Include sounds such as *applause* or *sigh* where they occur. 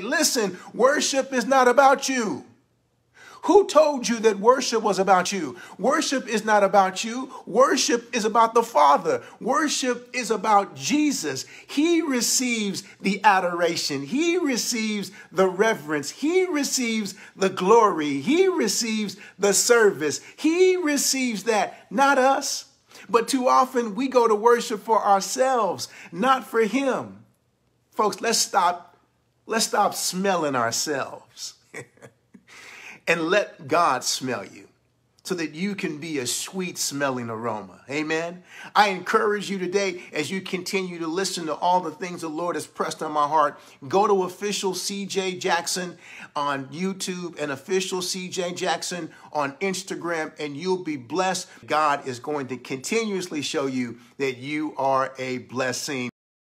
listen, worship is not about you. Who told you that worship was about you? Worship is not about you. Worship is about the Father. Worship is about Jesus. He receives the adoration. He receives the reverence. He receives the glory. He receives the service. He receives that, not us. But too often we go to worship for ourselves, not for Him. Folks, let's stop Let's stop smelling ourselves *laughs* and let God smell you so that you can be a sweet smelling aroma. Amen. I encourage you today as you continue to listen to all the things the Lord has pressed on my heart. Go to official CJ Jackson on YouTube and official CJ Jackson on Instagram, and you'll be blessed. God is going to continuously show you that you are a blessing.